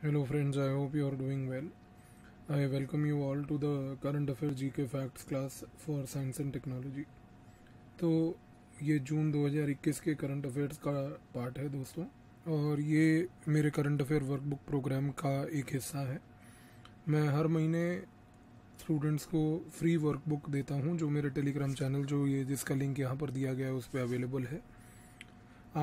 friends I hope you are doing well I welcome you all to the current affair G K facts class for science and technology तो ये जून 2021 के current affairs का part है दोस्तों और ये मेरे करंट अफेयर वर्कबुक प्रोग्राम का एक हिस्सा है मैं हर महीने स्टूडेंट्स को फ्री वर्कबुक देता हूँ जो मेरे टेलीग्राम चैनल जो ये जिसका लिंक यहाँ पर दिया गया है उस पर अवेलेबल है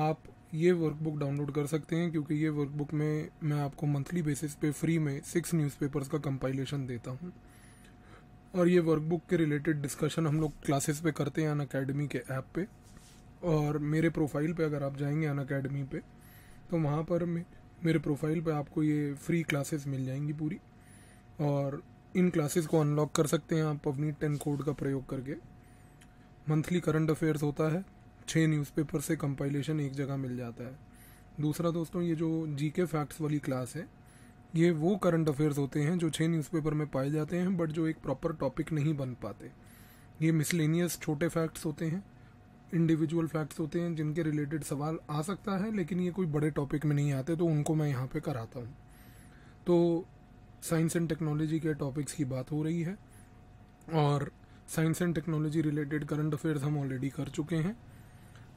आप ये वर्कबुक डाउनलोड कर सकते हैं क्योंकि ये वर्कबुक में मैं आपको मंथली बेसिस पे फ्री में सिक्स न्यूज़पेपर्स का कंपाइलेशन देता हूँ और ये वर्कबुक के रिलेटेड डिस्कशन हम लोग क्लासेस पे करते हैं अन अकेडमी के ऐप पे और मेरे प्रोफाइल पे अगर आप जाएंगे अन अकेडमी पे तो वहाँ पर मेरे प्रोफाइल पे आपको ये फ्री क्लासेस मिल जाएंगी पूरी और इन क्लासेस को अनलॉक कर सकते हैं आप अपनी टेन कोड का प्रयोग करके मंथली करंट अफेयर्स होता है छः न्यूज़पेपर से कंपाइलेशन एक जगह मिल जाता है दूसरा दोस्तों ये जो जी के फैक्ट्स वाली क्लास है ये वो करंट अफेयर्स होते हैं जो छः न्यूज़पेपर में पाए जाते हैं बट जो एक प्रॉपर टॉपिक नहीं बन पाते ये मिसलेनियस छोटे फैक्ट्स होते हैं इंडिविजुअल फैक्ट्स होते हैं जिनके रिलेटेड सवाल आ सकता है लेकिन ये कोई बड़े टॉपिक में नहीं आते तो उनको मैं यहाँ पे कराता हूँ तो साइंस एंड टेक्नोलॉजी के टॉपिक्स की बात हो रही है और science and technology related current affairs हम ऑलरेडी कर चुके हैं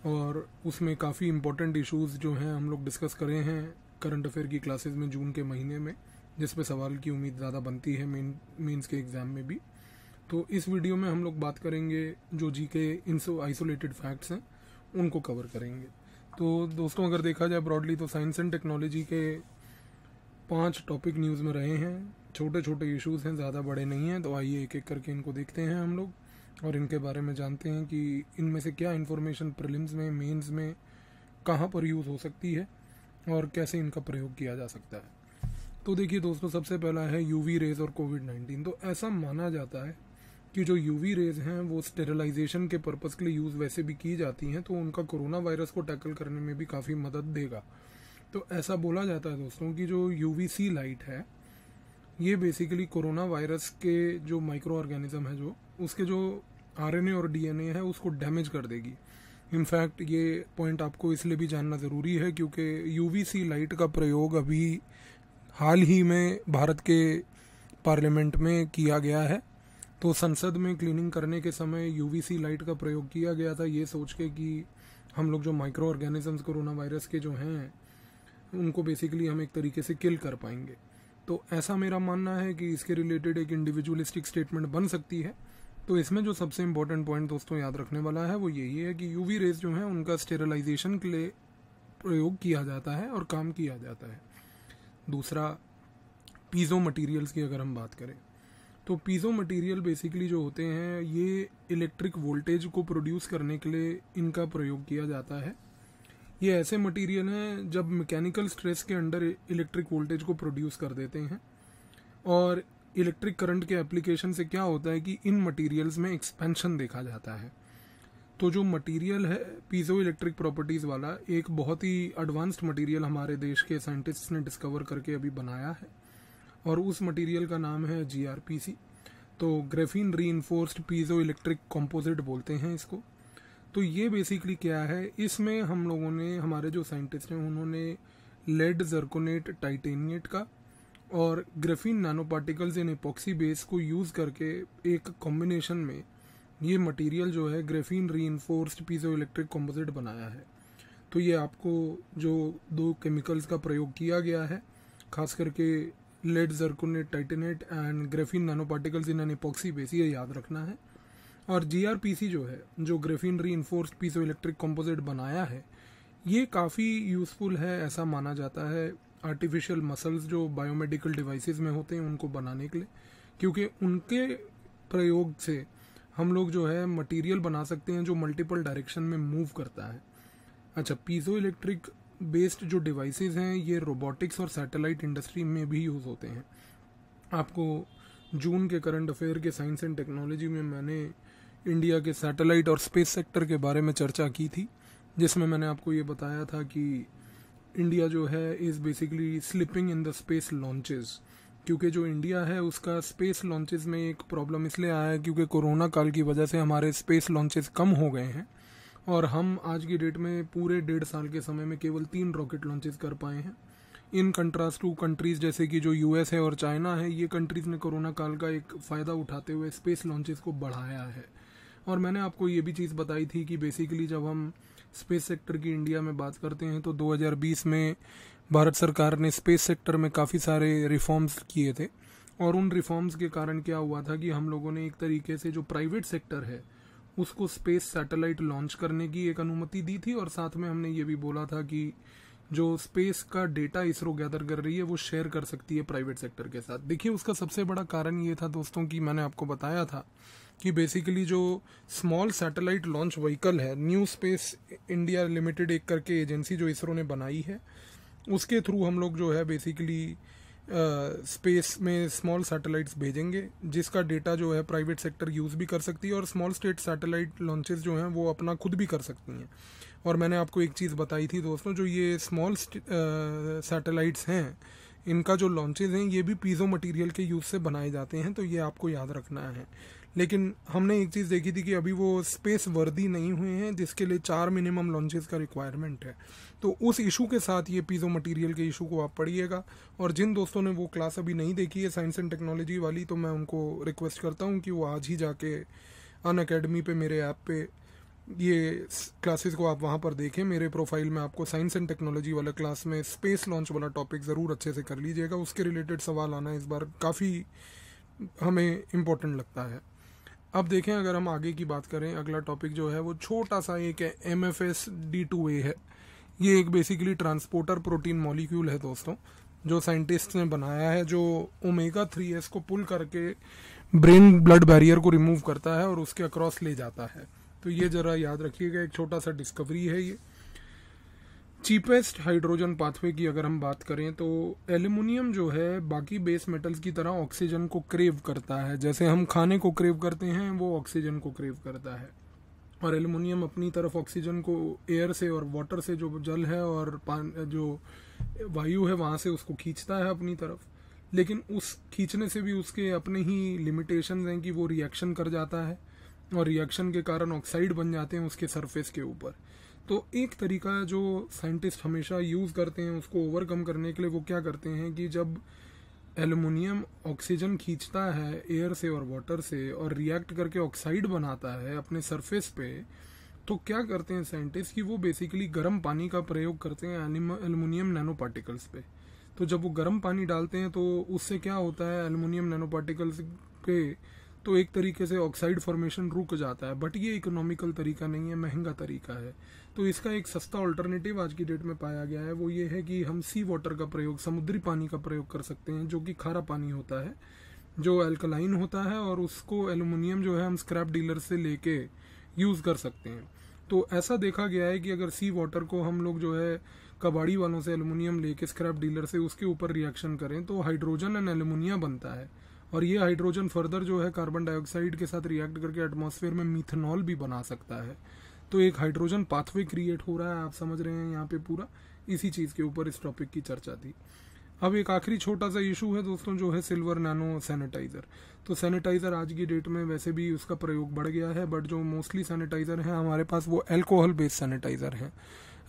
और उसमें काफ़ी इम्पोर्टेंट इश्यूज जो हैं हम लोग डिस्कस करे हैं करंट अफेयर की क्लासेस में जून के महीने में जिस पे सवाल की उम्मीद ज़्यादा बनती है मेन मीन्स के एग्ज़ाम में भी तो इस वीडियो में हम लोग बात करेंगे जो जी के आइसोलेटेड फैक्ट्स हैं उनको कवर करेंगे तो दोस्तों अगर देखा जाए ब्रॉडली तो साइंस एंड टेक्नोलॉजी के पांच टॉपिक न्यूज़ में रहे हैं छोटे छोटे इश्यूज हैं ज़्यादा बड़े नहीं हैं तो आइए एक एक करके इनको देखते हैं हम लोग और इनके बारे में जानते हैं कि इनमें से क्या इन्फॉर्मेशन प्रिलिम्स में मेंस में कहाँ पर यूज़ हो सकती है और कैसे इनका प्रयोग किया जा सकता है तो देखिए दोस्तों सबसे पहला है यूवी रेज और कोविड नाइन्टीन तो ऐसा माना जाता है कि जो यूवी रेज हैं वो स्टेरलाइजेशन के पर्पज़ के लिए यूज़ वैसे भी की जाती हैं तो उनका कोरोना वायरस को टैकल करने में भी काफ़ी मदद देगा तो ऐसा बोला जाता है दोस्तों कि जो यू सी लाइट है ये बेसिकली कोरोना वायरस के जो माइक्रो ऑर्गेनिज्म है जो उसके जो आर और डी है उसको डैमेज कर देगी इनफैक्ट ये पॉइंट आपको इसलिए भी जानना ज़रूरी है क्योंकि यू लाइट का प्रयोग अभी हाल ही में भारत के पार्लियामेंट में किया गया है तो संसद में क्लीनिंग करने के समय यू लाइट का प्रयोग किया गया था ये सोच के कि हम लोग जो माइक्रो ऑर्गेनिजम्स कोरोना वायरस के जो हैं उनको बेसिकली हम एक तरीके से किल कर पाएंगे तो ऐसा मेरा मानना है कि इसके रिलेटेड एक इंडिविजुअलिस्टिक स्टेटमेंट बन सकती है तो इसमें जो सबसे इम्पोर्टेंट पॉइंट दोस्तों याद रखने वाला है वो यही है कि यूवी रेज जो है उनका स्टेरलाइजेशन के लिए प्रयोग किया जाता है और काम किया जाता है दूसरा पीज़ो मटेरियल्स की अगर हम बात करें तो पीज़ो मटेरियल बेसिकली जो होते हैं ये इलेक्ट्रिक वोल्टेज को प्रोड्यूस करने के लिए इनका प्रयोग किया जाता है ये ऐसे मटेरियल हैं जब मैकेनिकल स्ट्रेस के अंडर इलेक्ट्रिक वोल्टेज को प्रोड्यूस कर देते हैं और इलेक्ट्रिक करंट के एप्लीकेशन से क्या होता है कि इन मटेरियल्स में एक्सपेंशन देखा जाता है तो जो मटेरियल है पीजो इलेक्ट्रिक प्रॉपर्टीज़ वाला एक बहुत ही एडवांस्ड मटेरियल हमारे देश के साइंटिस्ट ने डिस्कवर करके अभी बनाया है और उस मटेरियल का नाम है जी तो ग्रेफीन री पीजो इलेक्ट्रिक कॉम्पोजिट बोलते हैं इसको तो ये बेसिकली क्या है इसमें हम लोगों ने हमारे जो साइंटिस्ट हैं उन्होंने लेड जर्कोनेट टाइटेनियट का और graphene nano particles in epoxy base को यूज़ करके एक कॉम्बिनेशन में ये मटेरियल जो है ग्रेफीन री इन्फोर्स्ड पीजो इलेक्ट्रिक कॉम्पोजिट बनाया है तो ये आपको जो दो केमिकल्स का प्रयोग किया गया है खास करके lead zirconate titanate and graphene nano particles in an epoxy base ये याद रखना है और जी जो है जो ग्रेफीन री इन्फोर्स्ड पीजो इलेक्ट्रिक कॉम्पोजिट बनाया है ये काफ़ी यूज़फुल है ऐसा माना जाता है आर्टिफिशियल मसल्स जो बायोमेडिकल डिवाइसेस में होते हैं उनको बनाने के लिए क्योंकि उनके प्रयोग से हम लोग जो है मटेरियल बना सकते हैं जो मल्टीपल डायरेक्शन में मूव करता है अच्छा पीजो इलेक्ट्रिक बेस्ड जो डिवाइसेस हैं ये रोबोटिक्स और सैटेलाइट इंडस्ट्री में भी यूज़ होते हैं आपको जून के करंट अफेयर के साइंस एंड टेक्नोलॉजी में मैंने इंडिया के सैटेलाइट और स्पेस सेक्टर के बारे में चर्चा की थी जिसमें मैंने आपको ये बताया था कि इंडिया जो है is basically slipping in the space launches क्योंकि जो इंडिया है उसका स्पेस लॉन्चेस में एक प्रॉब्लम इसलिए आया है क्योंकि कोरोना काल की वजह से हमारे स्पेस लॉन्चेस कम हो गए हैं और हम आज की डेट में पूरे डेढ़ साल के समय में केवल तीन रॉकेट लॉन्चेस कर पाए हैं इन कंट्रास्ट टू कंट्रीज़ जैसे कि जो यूएस है और चाइना है ये कंट्रीज़ ने कोरोना काल का एक फ़ायदा उठाते हुए स्पेस लॉन्चेस को बढ़ाया है और मैंने आपको ये भी चीज़ बताई थी कि बेसिकली जब हम स्पेस सेक्टर की इंडिया में बात करते हैं तो 2020 में भारत सरकार ने स्पेस सेक्टर में काफ़ी सारे रिफॉर्म्स किए थे और उन रिफॉर्म्स के कारण क्या हुआ था कि हम लोगों ने एक तरीके से जो प्राइवेट सेक्टर है उसको स्पेस सैटेलाइट लॉन्च करने की एक अनुमति दी थी और साथ में हमने ये भी बोला था कि जो स्पेस का डेटा इसरो गैदर कर रही है वो शेयर कर सकती है प्राइवेट सेक्टर के साथ देखिए उसका सबसे बड़ा कारण ये था दोस्तों कि मैंने आपको बताया था कि बेसिकली जो स्मॉल सैटेलाइट लॉन्च व्हीकल है न्यू स्पेस इंडिया लिमिटेड एक करके एजेंसी जो इसरो ने बनाई है उसके थ्रू हम लोग जो है बेसिकली स्पेस में स्मॉल सैटेलाइट्स भेजेंगे जिसका डेटा जो है प्राइवेट सेक्टर यूज़ भी कर सकती है और स्मॉल स्टेट सैटेलाइट लॉन्चेस जो हैं वो अपना खुद भी कर सकती हैं और मैंने आपको एक चीज़ बताई थी दोस्तों जो ये स्मॉल सैटेलाइट्स हैं इनका जो लॉन्चेज हैं ये भी पीज़ो मटेरियल के यूज़ से बनाए जाते हैं तो ये आपको याद रखना है लेकिन हमने एक चीज़ देखी थी कि अभी वो स्पेस वर्दी नहीं हुए हैं जिसके लिए चार मिनिमम लॉन्चेस का रिक्वायरमेंट है तो उस इशू के साथ ये पीजो मटेरियल के इशू को आप पढ़िएगा और जिन दोस्तों ने वो क्लास अभी नहीं देखी है साइंस एंड टेक्नोलॉजी वाली तो मैं उनको रिक्वेस्ट करता हूँ कि वो आज ही जाके अन अकेडमी मेरे ऐप पर ये क्लासेस को आप वहाँ पर देखें मेरे प्रोफाइल में आपको साइंस एंड टेक्नोलॉजी वाला क्लास में स्पेस लॉन्च वाला टॉपिक ज़रूर अच्छे से कर लीजिएगा उसके रिलेटेड सवाल आना इस बार काफ़ी हमें इम्पोर्टेंट लगता है अब देखें अगर हम आगे की बात करें अगला टॉपिक जो है वो छोटा सा एक M F S D two A है ये एक बेसिकली ट्रांसपोर्टर प्रोटीन मॉलिक्यूल है दोस्तों जो साइंटिस्ट ने बनाया है जो ओमेगा थ्री एस को पुल करके ब्रेन ब्लड बैरियर को रिमूव करता है और उसके अक्रॉस ले जाता है तो ये ज़रा याद रखिएगा एक छोटा सा डिस्कवरी है ये चीपेस्ट हाइड्रोजन पाथवे की अगर हम बात करें तो एल्यूमिनियम जो है बाकी बेस मेटल्स की तरह ऑक्सीजन को क्रेव करता है जैसे हम खाने को क्रेव करते हैं वो ऑक्सीजन को क्रेव करता है और एल्यूमिनियम अपनी तरफ ऑक्सीजन को एयर से और वाटर से जो जल है और पान जो वायु है वहाँ से उसको खींचता है अपनी तरफ लेकिन उस खींचने से भी उसके अपने ही लिमिटेशन हैं कि वो रिएक्शन कर जाता है और रिएक्शन के कारण ऑक्साइड बन जाते हैं उसके सरफेस के ऊपर तो एक तरीका जो साइंटिस्ट हमेशा यूज़ करते हैं उसको ओवरकम करने के लिए वो क्या करते हैं कि जब एलुमिनियम ऑक्सीजन खींचता है एयर से और वाटर से और रिएक्ट करके ऑक्साइड बनाता है अपने सरफेस पे तो क्या करते हैं साइंटिस्ट कि वो बेसिकली गर्म पानी का प्रयोग करते हैं एलुमिनियम नैनो पार्टिकल्स पे तो जब वो गर्म पानी डालते हैं तो उससे क्या होता है एलुमिनियम नैनो पार्टिकल्स पे तो एक तरीके से ऑक्साइड फॉर्मेशन रुक जाता है बट ये इकोनॉमिकल तरीका नहीं है महंगा तरीका है तो इसका एक सस्ता ऑल्टरनेटिव आज की डेट में पाया गया है वो ये है कि हम सी वाटर का प्रयोग समुद्री पानी का प्रयोग कर सकते हैं जो कि खारा पानी होता है जो एल्कलाइन होता है और उसको एलुमिनियम जो है हम स्क्रैप डीलर से लेके यूज़ कर सकते हैं तो ऐसा देखा गया है कि अगर सी वाटर को हम लोग जो है कबाड़ी वालों से एलुमिनियम लेके स्क्रैप डीलर से उसके ऊपर रिएक्शन करें तो हाइड्रोजन एंड एलुमिनिया बनता है और ये हाइड्रोजन फर्दर जो है कार्बन डाइऑक्साइड के साथ रिएक्ट करके एटमोसफेयर में मिथेनॉल भी बना सकता है तो एक हाइड्रोजन पाथवे क्रिएट हो रहा है आप समझ रहे हैं यहाँ पे पूरा इसी चीज़ के ऊपर इस टॉपिक की चर्चा थी अब एक आखिरी छोटा सा इशू है दोस्तों जो है सिल्वर नैनो सैनिटाइज़र तो सैनिटाइज़र आज की डेट में वैसे भी उसका प्रयोग बढ़ गया है बट जो मोस्टली सैनिटाइज़र हैं हमारे पास वो एल्कोहल बेस्ड सैनिटाइज़र हैं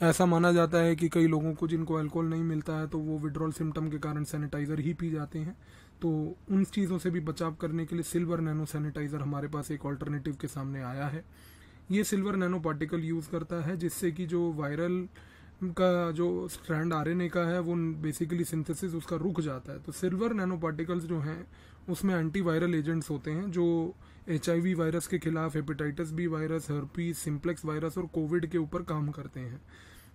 ऐसा माना जाता है कि कई लोगों को जिनको अल्कोहल नहीं मिलता है तो वो विड्रॉल सिम्टम के कारण सैनिटाइज़र ही पी जाते हैं तो उन चीज़ों से भी बचाव करने के लिए सिल्वर नैनो सैनिटाइज़र हमारे पास एक ऑल्टरनेटिव के सामने आया है ये सिल्वर नैनो पार्टिकल यूज़ करता है जिससे कि जो वायरल का जो स्ट्रैंड आरएनए का है वो बेसिकली सिंथेसिस उसका रुक जाता है तो सिल्वर नैनो पार्टिकल्स जो हैं उसमें एंटी वायरल एजेंट्स होते हैं जो एच वायरस के खिलाफ hepatitis B virus herpes simplex virus और कोविड के ऊपर काम करते हैं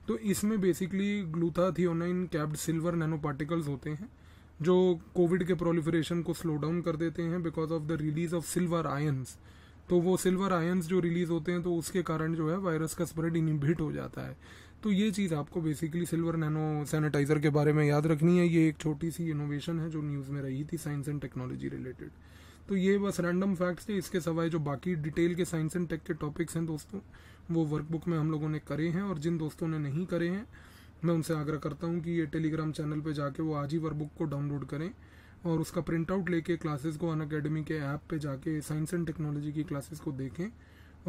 तो इसमें basically glutathione capped silver nano particles होते हैं जो कोविड के प्रोलिफरेशन को स्लो डाउन कर देते हैं because of the release of silver ions तो वो सिल्वर आयन्स जो रिलीज होते हैं तो उसके कारण जो है वायरस का स्प्रेड इनिबिट हो जाता है तो ये चीज़ आपको बेसिकली सिल्वर नैनो सैनिटाइज़र के बारे में याद रखनी है ये एक छोटी सी इनोवेशन है जो न्यूज़ में रही थी साइंस एंड टेक्नोलॉजी रिलेटेड तो ये बस रैंडम फैक्ट्स थे इसके सवाए जो बाकी डिटेल के साइंस एंड टेक के टॉपिक्स हैं दोस्तों वो वर्कबुक में हम लोगों ने करे हैं और जिन दोस्तों ने नहीं करे हैं मैं उनसे आग्रह करता हूँ कि ये टेलीग्राम चैनल पे जाके वो आज ही वर्कबुक को डाउनलोड करें और उसका प्रिंट आउट लेके क्लासेस को अन अकेडमी के ऐप पे जाके साइंस एंड टेक्नोलॉजी की क्लासेस को देखें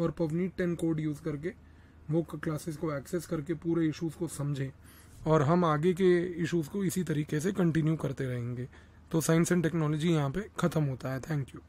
और पवनी टेन कोड यूज़ करके वो क्लासेस को एक्सेस करके पूरे इशूज़ को समझें और हम आगे के इशूज़ को इसी तरीके से कंटिन्यू करते रहेंगे तो साइंस एंड टेक्नोलॉजी यहाँ पे ख़त्म होता है थैंक यू